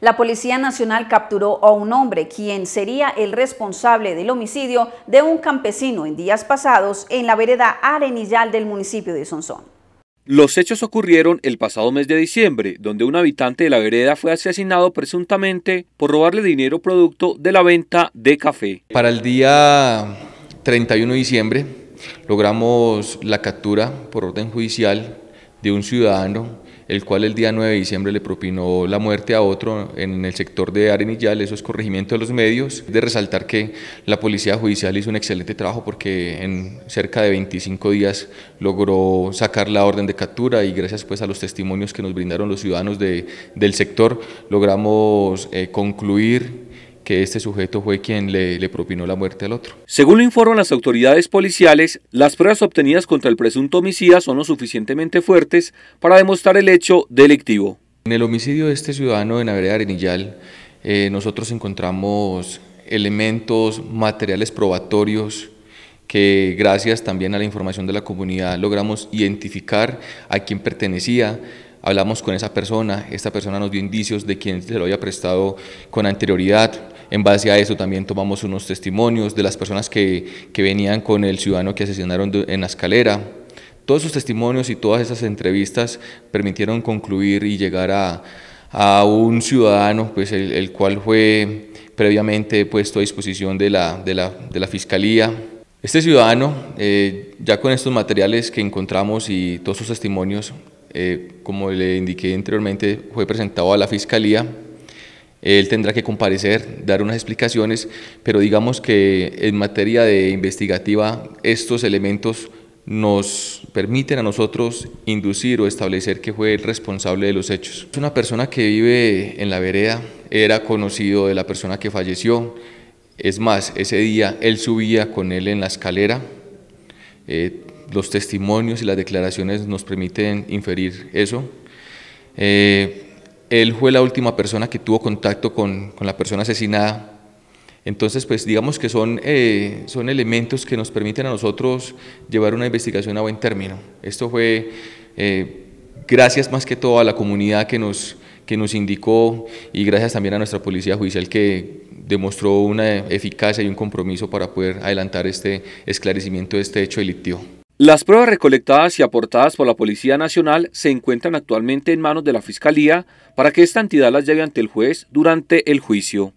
La Policía Nacional capturó a un hombre quien sería el responsable del homicidio de un campesino en días pasados en la vereda Arenillal del municipio de Sonsón. Los hechos ocurrieron el pasado mes de diciembre, donde un habitante de la vereda fue asesinado presuntamente por robarle dinero producto de la venta de café. Para el día 31 de diciembre logramos la captura por orden judicial de un ciudadano el cual el día 9 de diciembre le propinó la muerte a otro en el sector de Arenillal, eso es corregimiento de los medios. De resaltar que la Policía Judicial hizo un excelente trabajo porque en cerca de 25 días logró sacar la orden de captura y gracias pues a los testimonios que nos brindaron los ciudadanos de, del sector logramos eh, concluir que este sujeto fue quien le, propinó la muerte al otro. Según lo informan las autoridades policiales, las pruebas obtenidas contra el presunto homicida son lo suficientemente fuertes para demostrar el hecho delictivo. En el homicidio de este ciudadano de Navarra Arenillal, eh, nosotros encontramos elementos, materiales probatorios que gracias también a la información de la comunidad logramos identificar a quién pertenecía, hablamos con esa persona, esta persona nos dio indicios de quien se lo había prestado con anterioridad, en base a eso también tomamos unos testimonios de las personas que, que venían con el ciudadano que asesinaron en la escalera. Todos esos testimonios y todas esas entrevistas permitieron concluir y llegar a, a un ciudadano, pues el, el, cual fue previamente puesto a disposición de la, de la, de la Fiscalía. Este ciudadano, eh, ya con estos materiales que encontramos y todos sus testimonios, eh, como le indiqué anteriormente, fue presentado a la Fiscalía él tendrá que comparecer, dar unas explicaciones, pero digamos que en materia de investigativa estos elementos nos permiten a nosotros inducir o establecer que fue el responsable de los hechos. Es Una persona que vive en la vereda era conocido de la persona que falleció. Es más, ese día él subía con él en la escalera. Eh, los testimonios y las declaraciones nos permiten inferir eso. Eh, él fue la última persona que tuvo contacto con, la persona asesinada. Entonces, pues digamos que son, eh, son elementos que nos permiten a nosotros llevar una investigación a buen término. Esto fue eh, gracias más que todo a la comunidad que nos, que nos indicó y gracias también a nuestra Policía Judicial que demostró una eficacia y un compromiso para poder adelantar este esclarecimiento de este hecho delictivo. Las pruebas recolectadas y aportadas por la Policía Nacional se encuentran actualmente en manos de la Fiscalía para que esta entidad las lleve ante el juez durante el juicio.